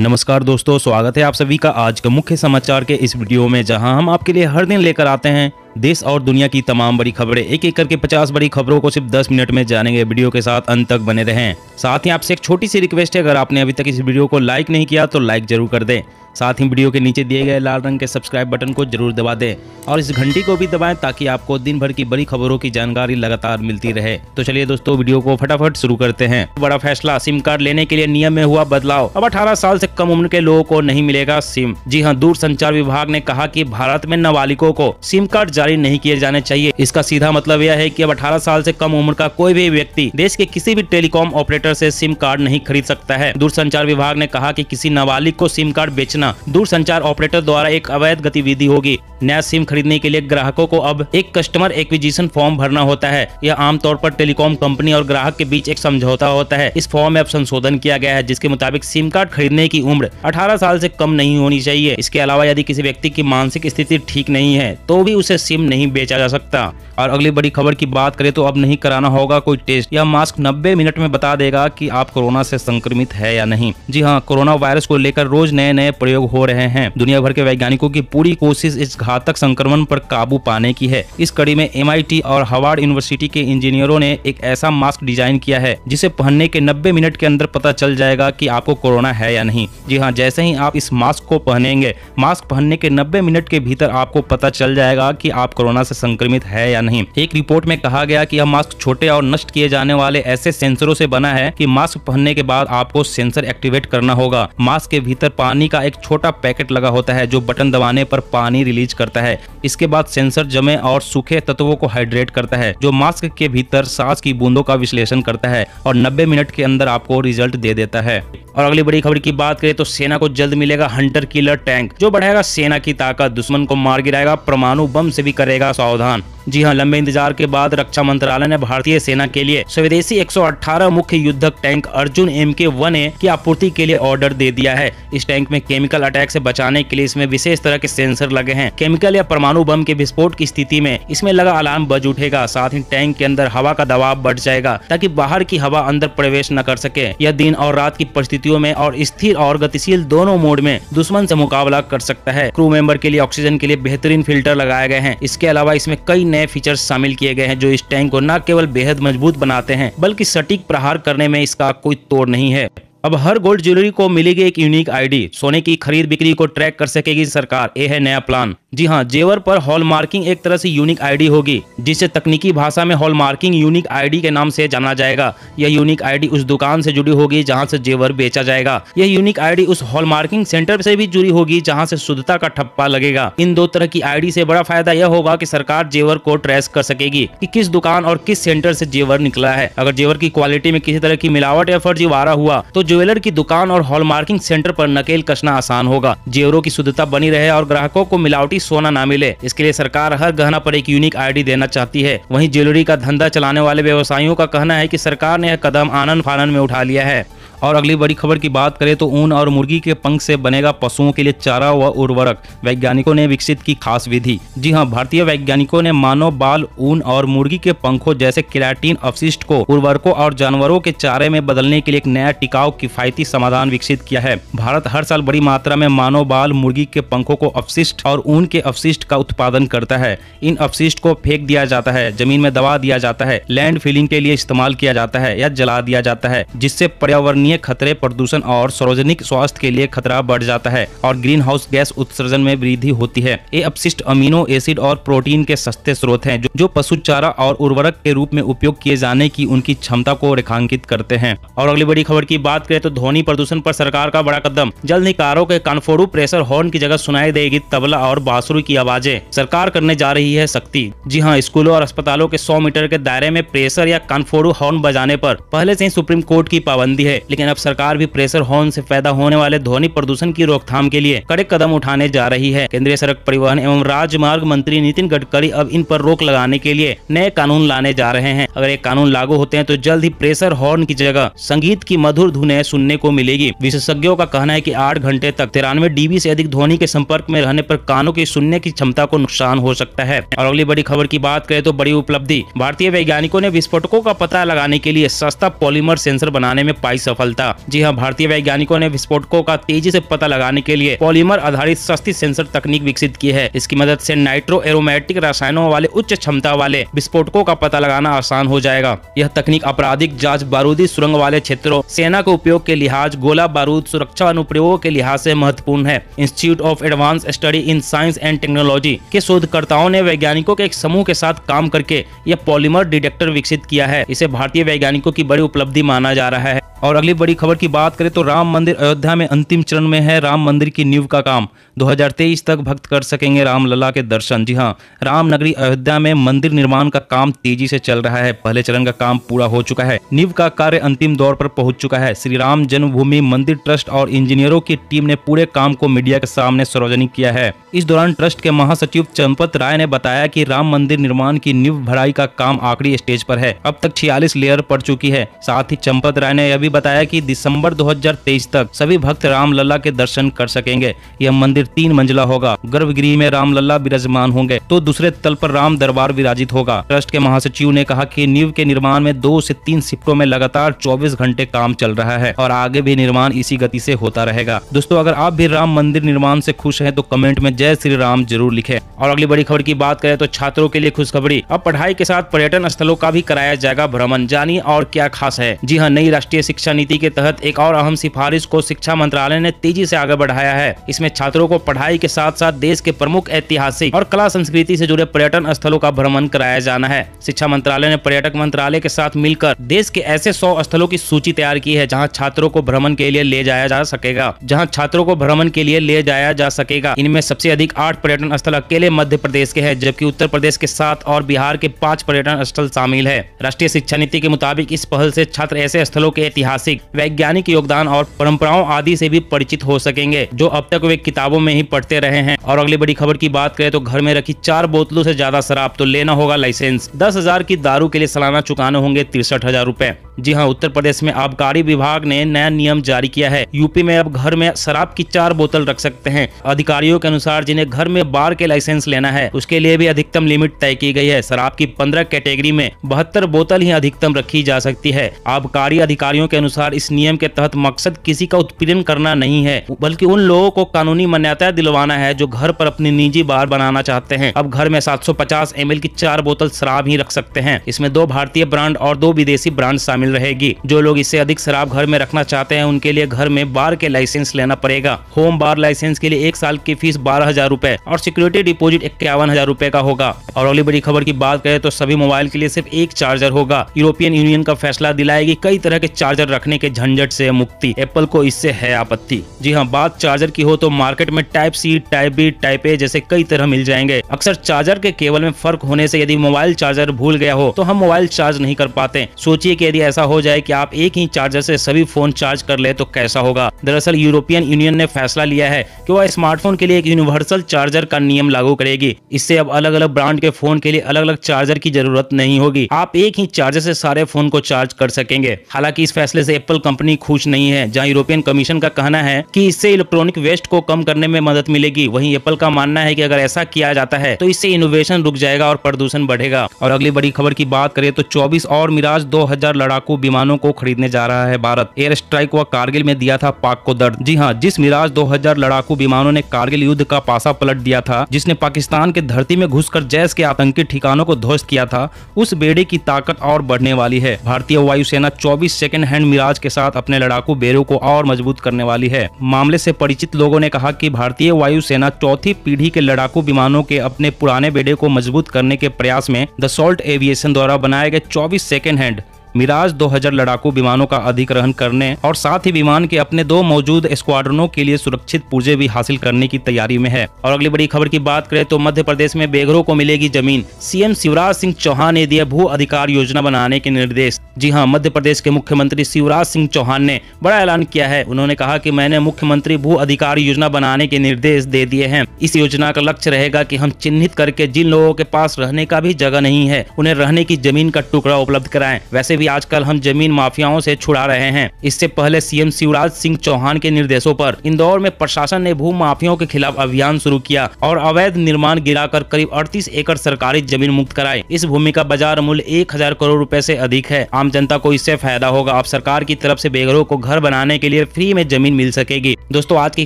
नमस्कार दोस्तों स्वागत है आप सभी का आज का मुख्य समाचार के इस वीडियो में जहां हम आपके लिए हर दिन लेकर आते हैं देश और दुनिया की तमाम बड़ी खबरें एक एक करके 50 बड़ी खबरों को सिर्फ 10 मिनट में जानेंगे वीडियो के साथ अंत तक बने रहें साथ ही आपसे एक छोटी सी रिक्वेस्ट है अगर आपने अभी तक इस वीडियो को लाइक नहीं किया तो लाइक जरूर कर दें साथ ही वीडियो के नीचे दिए गए लाल रंग के सब्सक्राइब बटन को जरूर दबा दें और इस घंटी को भी दबाएं ताकि आपको दिन भर की बड़ी खबरों की जानकारी लगातार मिलती रहे तो चलिए दोस्तों वीडियो को फटाफट शुरू करते हैं बड़ा फैसला सिम कार्ड लेने के लिए नियम में हुआ बदलाव अब अठारह साल ऐसी कम उम्र के लोगों को नहीं मिलेगा सिम जी हाँ दूर संचार विभाग ने कहा की भारत में नाबालिगो को सिम कार्ड जारी नहीं किए जाने चाहिए इसका सीधा मतलब यह है कि अब 18 साल से कम उम्र का कोई भी व्यक्ति देश के किसी भी टेलीकॉम ऑपरेटर से सिम कार्ड नहीं खरीद सकता है दूरसंचार विभाग ने कहा कि किसी नाबालिग को सिम कार्ड बेचना दूरसंचार ऑपरेटर द्वारा एक अवैध गतिविधि होगी नया सिम खरीदने के लिए ग्राहकों को अब एक कस्टमर एक्विजिशन फॉर्म भरना होता है यह आमतौर पर टेलीकॉम कंपनी और ग्राहक के बीच एक समझौता होता है इस फॉर्म में अब संशोधन किया गया है जिसके मुताबिक सिम कार्ड खरीदने की उम्र 18 साल से कम नहीं होनी चाहिए इसके अलावा यदि किसी व्यक्ति की मानसिक स्थिति ठीक नहीं है तो भी उसे सिम सिम नहीं बेचा जा सकता और अगली बड़ी खबर की बात करें तो अब नहीं कराना होगा कोई टेस्ट यह मास्क 90 मिनट में बता देगा कि आप कोरोना से संक्रमित है या नहीं जी हाँ कोरोना वायरस को लेकर रोज नए नए प्रयोग हो रहे हैं दुनिया भर के वैज्ञानिकों की पूरी कोशिश इस घातक संक्रमण पर काबू पाने की है इस कड़ी में एम और हवाड़ यूनिवर्सिटी के इंजीनियरों ने एक ऐसा मास्क डिजाइन किया है जिसे पहनने के नब्बे मिनट के अंदर पता चल जाएगा की आपको कोरोना है या नहीं जी हाँ जैसे ही आप इस मास्क को पहनेंगे मास्क पहनने के नब्बे मिनट के भीतर आपको पता चल जाएगा की आप आप कोरोना से संक्रमित है या नहीं एक रिपोर्ट में कहा गया कि यह मास्क छोटे और नष्ट किए जाने वाले ऐसे सेंसरों से बना है कि मास्क पहनने के बाद आपको सेंसर एक्टिवेट करना होगा मास्क के भीतर पानी का एक छोटा पैकेट लगा होता है जो बटन दबाने पर पानी रिलीज करता है इसके बाद सेंसर जमे और सूखे तत्वों को हाइड्रेट करता है जो मास्क के भीतर सांस की बूंदों का विश्लेषण करता है और 90 मिनट के अंदर आपको रिजल्ट दे देता है और अगली बड़ी खबर की बात करें तो सेना को जल्द मिलेगा हंटर किलर टैंक जो बढ़ाएगा सेना की ताकत दुश्मन को मार गिराएगा परमाणु बम से भी करेगा सावधान जी हाँ लंबे इंतजार के बाद रक्षा मंत्रालय ने भारतीय सेना के लिए स्वदेशी 118 मुख्य युद्धक tank Arjun M K one A की आपूर्ति के लिए ऑर्डर दे दिया है इस टैंक में केमिकल अटैक से बचाने के लिए इसमें विशेष तरह के सेंसर लगे हैं केमिकल या परमाणु बम के विस्फोट की स्थिति में इसमें लगा अलार्म बज उठेगा साथ ही टैंक के अंदर हवा का दबाव बढ़ जाएगा ताकि बाहर की हवा अंदर प्रवेश न कर सके यह दिन और रात की परिस्थितियों में और स्थिर और गतिशील दोनों मोड में दुश्मन से मुकाबला कर सकता है क्रू मेंबर के लिए ऑक्सीजन के लिए बेहतरीन फिल्टर लगाए गए हैं इसके अलावा इसमें कई नए फीचर्स शामिल किए गए हैं जो इस टैंक को न केवल बेहद मजबूत बनाते हैं बल्कि सटीक प्रहार करने में इसका कोई तोड़ नहीं है अब हर गोल्ड ज्वेलरी को मिलेगी एक यूनिक आईडी सोने की खरीद बिक्री को ट्रैक कर सकेगी सरकार ये है नया प्लान जी हाँ जेवर पर हॉल मार्किंग एक तरह से यूनिक आईडी होगी जिसे तकनीकी भाषा में हॉल मार्किंग यूनिक आईडी के नाम से जाना जाएगा यह यूनिक आईडी उस दुकान से जुड़ी होगी जहाँ से जेवर बेचा जाएगा यह यूनिक आईडी उस हॉल मार्किंग सेंटर से भी जुड़ी होगी जहाँ से शुद्धता का ठप्पा लगेगा इन दो तरह की आई से बड़ा फायदा यह होगा की सरकार जेवर को ट्रेस कर सकेगी कि किस दुकान और किस सेंटर से जेवर निकला है अगर जेवर की क्वालिटी में किसी तरह की मिलावट या वारा हुआ तो ज्वेलर की दुकान और हॉल मार्किंग सेंटर आरोप नकेल कसना आसान होगा जेवरों की शुद्धता बनी रहे और ग्राहकों को मिलावटी सोना न मिले इसके लिए सरकार हर गहना पर एक यूनिक आईडी देना चाहती है वहीं ज्वेलरी का धंधा चलाने वाले व्यवसायियों का कहना है की सरकार ने यह कदम आनंद फानंद में उठा लिया है और अगली बड़ी खबर की बात करें तो ऊन और मुर्गी के पंख से बनेगा पशुओं के लिए चारा व उर्वरक वैज्ञानिकों ने विकसित की खास विधि जी हाँ भारतीय वैज्ञानिकों ने मानव बाल ऊन और मुर्गी के पंखों जैसे किराटीन अवशिष्ट को उर्वरकों और जानवरों के चारे में बदलने के लिए एक नया टिकाऊ किफायती समाधान विकसित किया है भारत हर साल बड़ी मात्रा में मानव बाल मुर्गी के पंखों को अवशिष्ट और ऊन के अवशिष्ट का उत्पादन करता है इन अवशिष्ट को फेंक दिया जाता है जमीन में दबा दिया जाता है लैंड फिलिंग के लिए इस्तेमाल किया जाता है या जला दिया जाता है जिससे पर्यावरण पर्यावरणीय खतरे प्रदूषण और सार्वजनिक स्वास्थ्य के लिए खतरा बढ़ जाता है और ग्रीन हाउस गैस उत्सर्जन में वृद्धि होती है ये अपशिष्ट अमीनो एसिड और प्रोटीन के सस्ते स्रोत हैं जो पशु चारा और उर्वरक के रूप में उपयोग किए जाने की उनकी क्षमता को रेखांकित करते हैं और अगली बड़ी खबर की बात करें तो ध्वनि प्रदूषण पर सरकार का बड़ा कदम जल निकारों के कानफोड़ू प्रेशर हॉर्न की जगह सुनाई देगी तबला और बांसुरी की आवाजें सरकार करने जा रही है सख्ती जी हाँ स्कूलों और अस्पतालों के सौ मीटर के दायरे में प्रेशर या कानफोड़ू हॉर्न बजाने पर पहले से ही सुप्रीम कोर्ट की पाबंदी है लेकिन अब सरकार भी प्रेशर हॉर्न से पैदा होने वाले ध्वनि प्रदूषण की रोकथाम के लिए कड़े कदम उठाने जा रही है केंद्रीय सड़क परिवहन एवं राजमार्ग मंत्री नितिन गडकरी अब इन पर रोक लगाने के लिए नए कानून लाने जा रहे हैं अगर ये कानून लागू होते हैं तो जल्द ही प्रेशर हॉर्न की जगह संगीत की मधुर धुने सुनने को मिलेगी विशेषज्ञों का कहना है की आठ घंटे तक तिरानवे डीबी ऐसी अधिक ध्वनि के संपर्क में रहने आरोप कानों की सुनने की क्षमता को नुकसान हो सकता है और अगली बड़ी खबर की बात करें तो बड़ी उपलब्धि भारतीय वैज्ञानिकों ने विस्फोटकों का पता लगाने के लिए सस्ता पॉलीमर सेंसर बनाने में पाई सफल सफलता जी हाँ भारतीय वैज्ञानिकों ने विस्फोटकों का तेजी से पता लगाने के लिए पॉलीमर आधारित सस्ती सेंसर तकनीक विकसित की है इसकी मदद से नाइट्रो एरोमेटिक रसायनों वाले उच्च क्षमता वाले विस्फोटकों का पता लगाना आसान हो जाएगा यह तकनीक आपराधिक जांच बारूदी सुरंग वाले क्षेत्रों सेना के उपयोग के लिहाज गोला बारूद सुरक्षा अनुप्रयोगों के लिहाज से महत्वपूर्ण है institute of advance study in science and technology के शोधकर्ताओं ने वैज्ञानिकों के एक समूह के साथ काम करके यह पॉलीमर डिटेक्टर विकसित किया है इसे भारतीय वैज्ञानिकों की बड़ी उपलब्धि माना जा रहा है और अगली बड़ी खबर की बात करें तो राम मंदिर अयोध्या में अंतिम चरण में है राम मंदिर की नींव का काम 2023 तक भक्त कर सकेंगे रामलला के दर्शन जी हाँ रामनगरी अयोध्या में मंदिर निर्माण का काम तेजी से चल रहा है पहले चरण का काम पूरा हो चुका है नींव का कार्य अंतिम दौर पर पहुंच चुका है श्री राम जन्मभूमि मंदिर ट्रस्ट और इंजीनियरों की टीम ने पूरे काम को मीडिया के सामने सार्वजनिक किया है इस दौरान ट्रस्ट के महासचिव चंपत राय ने बताया की राम मंदिर निर्माण की नींव भराई का काम आखिरी स्टेज पर है अब तक छियालीस लेयर पड़ चुकी है साथ ही चंपत राय ने यह भी बताया कि दिसंबर 2023 तक सभी भक्त रामलला के दर्शन कर सकेंगे यह मंदिर तीन मंजिला होगा गर्भगृह में रामलला विराजमान होंगे तो दूसरे तल पर राम दरबार विराजित होगा ट्रस्ट के महासचिव ने कहा की नीव के निर्माण में दो ऐसी तीन शिफ्टों में लगातार चौबीस घंटे काम चल रहा है और आगे भी निर्माण इसी गति ऐसी होता रहेगा दोस्तों अगर आप भी राम मंदिर निर्माण ऐसी खुश है तो कमेंट में जय श्री राम जरूर लिखे और अगली बड़ी खबर की बात करें तो छात्रों के लिए खुशखबरी अब पढ़ाई के साथ पर्यटन स्थलों का भी कराया जाएगा भ्रमण जानिए और क्या खास है जी हाँ नई राष्ट्रीय शिक्षा नीति कमेटी के तहत एक और अहम सिफारिश को शिक्षा मंत्रालय ने तेजी से आगे बढ़ाया है इसमें छात्रों को पढ़ाई के साथ साथ देश के प्रमुख ऐतिहासिक और कला संस्कृति से जुड़े पर्यटन स्थलों का भ्रमण कराया जाना है शिक्षा मंत्रालय ने पर्यटक मंत्रालय के साथ मिलकर देश के ऐसे सौ स्थलों की सूची तैयार की है जहाँ छात्रों को भ्रमण के लिए ले जाया जा सकेगा जहाँ छात्रों को भ्रमण के लिए ले जाया जा सकेगा इनमें सबसे अधिक आठ पर्यटन स्थल अकेले मध्य प्रदेश के है जबकि उत्तर प्रदेश के सात और बिहार के पाँच पर्यटन स्थल शामिल है राष्ट्रीय शिक्षा नीति के मुताबिक इस पहल से छात्र ऐसे स्थलों के ऐतिहासिक वैज्ञानिक योगदान और परंपराओं आदि से भी परिचित हो सकेंगे जो अब तक वे किताबों में ही पढ़ते रहे हैं और अगली बड़ी खबर की बात करें तो घर में रखी चार बोतलों से ज्यादा शराब तो लेना होगा लाइसेंस दस हजार की दारू के लिए सालाना चुकाने होंगे तिरसठ हजार रूपए जी हाँ उत्तर प्रदेश में आबकारी विभाग ने नया नियम जारी किया है यूपी में अब घर में शराब की चार बोतल रख सकते हैं अधिकारियों के अनुसार जिन्हें घर में बार के लाइसेंस लेना है उसके लिए भी अधिकतम लिमिट तय की गई है शराब की पंद्रह कैटेगरी में बहत्तर बोतल ही अधिकतम रखी जा सकती है आबकारी अधिकारियों के अनुसार इस नियम के तहत मकसद किसी का उत्पीड़न करना नहीं है बल्कि उन लोगों को कानूनी मान्यता दिलवाना है जो घर आरोप अपनी निजी बार बनाना चाहते हैं अब घर में सात सौ की चार बोतल शराब ही रख सकते हैं इसमें दो भारतीय ब्रांड और दो विदेशी ब्रांड शामिल शामिल रहेगी जो लोग इससे अधिक शराब घर में रखना चाहते हैं उनके लिए घर में बार के लाइसेंस लेना पड़ेगा होम बार लाइसेंस के लिए एक साल की फीस बारह हजार रूपए और सिक्योरिटी डिपोजिट इक्यावन हजार रूपए का होगा और अगली बड़ी खबर की बात करें तो सभी मोबाइल के लिए सिर्फ एक चार्जर होगा यूरोपियन यूनियन का फैसला दिलाएगी कई तरह के चार्जर रखने के झंझट से मुक्ति एप्पल को इससे है आपत्ति जी हाँ बात चार्जर की हो तो मार्केट में type C type B type A जैसे कई तरह मिल जाएंगे अक्सर चार्जर के केबल में फर्क होने से यदि मोबाइल चार्जर भूल गया हो तो हम मोबाइल चार्ज नहीं कर पाते सोचिए कि यदि ऐसा ऐसा हो जाए कि आप एक ही चार्जर से सभी फोन चार्ज कर ले तो कैसा होगा दरअसल यूरोपियन यूनियन ने फैसला लिया है कि वह स्मार्टफोन के लिए एक यूनिवर्सल चार्जर का नियम लागू करेगी इससे अब अलग अलग ब्रांड के फोन के लिए अलग अलग चार्जर की जरूरत नहीं होगी आप एक ही चार्जर से सारे फोन को चार्ज कर सकेंगे हालांकि इस फैसले से एप्पल कंपनी खुश नहीं है जहां यूरोपियन कमीशन का कहना है कि इससे इलेक्ट्रॉनिक वेस्ट को कम करने में मदद मिलेगी वहीं एप्पल का मानना है कि अगर ऐसा किया जाता है तो इससे इनोवेशन रुक जाएगा और प्रदूषण बढ़ेगा और अगली बड़ी खबर की बात करें तो 24 और मिराज 2000 लड़ाकू लड़ाकू विमानों को खरीदने जा रहा है भारत एयर स्ट्राइक व कारगिल में दिया था पाक को दर्द जी हाँ जिस मिराज 2000 लड़ाकू विमानों ने कारगिल युद्ध का पासा पलट दिया था जिसने पाकिस्तान के धरती में घुसकर जैस के आतंकी ठिकानों को ध्वस्त किया था उस बेड़े की ताकत और बढ़ने वाली है भारतीय वायुसेना चौबीस सेकेंड हैंड मिराज के साथ अपने लड़ाकू बेड़ों को और मजबूत करने वाली है मामले से परिचित लोगों ने कहा की भारतीय वायुसेना चौथी पीढ़ी के लड़ाकू विमानों के अपने पुराने बेड़े को मजबूत करने के प्रयास में द सोल्ट एविएशन द्वारा बनाए गए चौबीस सेकेंड हैंड मिराज 2000 लड़ाकू विमानों का अधिग्रहण करने और साथ ही विमान के अपने दो मौजूद स्क्वाड्रनों के लिए सुरक्षित पुर्जे भी हासिल करने की तैयारी में है और अगली बड़ी खबर की बात करें तो मध्य प्रदेश में बेघरों को मिलेगी जमीन सीएम शिवराज सिंह चौहान ने दिया भू अधिकार योजना बनाने के निर्देश जी हां मध्य प्रदेश के मुख्यमंत्री शिवराज सिंह चौहान ने बड़ा ऐलान किया है उन्होंने कहा कि मैंने मुख्यमंत्री भू अधिकार योजना बनाने के निर्देश दे दिए हैं इस योजना का लक्ष्य रहेगा कि हम चिन्हित करके जिन लोगों के पास रहने का भी जगह नहीं है उन्हें रहने की जमीन का टुकड़ा उपलब्ध कराए वैसे भी आजकल हम जमीन माफियाओं ऐसी छुड़ा रहे हैं इससे पहले सीएम शिवराज सिंह चौहान के निर्देशों आरोप इंदौर में प्रशासन ने भू माफियाओं के खिलाफ अभियान शुरू किया और अवैध निर्माण गिराकर करीब अड़तीस एकड़ सरकारी जमीन मुक्त कराई इस भूमि का बाजार मूल्य एक हजार करोड़ रूपए ऐसी अधिक है आम जनता को इससे फायदा होगा अब सरकार की तरफ से बेघरों को घर बनाने के लिए फ्री में जमीन मिल सकेगी दोस्तों आज की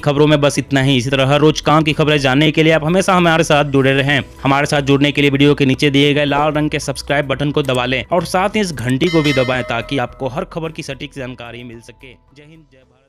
खबरों में बस इतना ही इसी तरह हर रोज काम की खबरें जानने के लिए आप हमेशा हमारे साथ जुड़े रहे हमारे साथ जुड़ने के लिए वीडियो के नीचे दिए गए लाल रंग के सब्सक्राइब बटन को दबा लें और साथ ही इस घंटी को भी दबाएं ताकि आपको हर खबर की सटीक जानकारी मिल सके जय हिंद जय भारत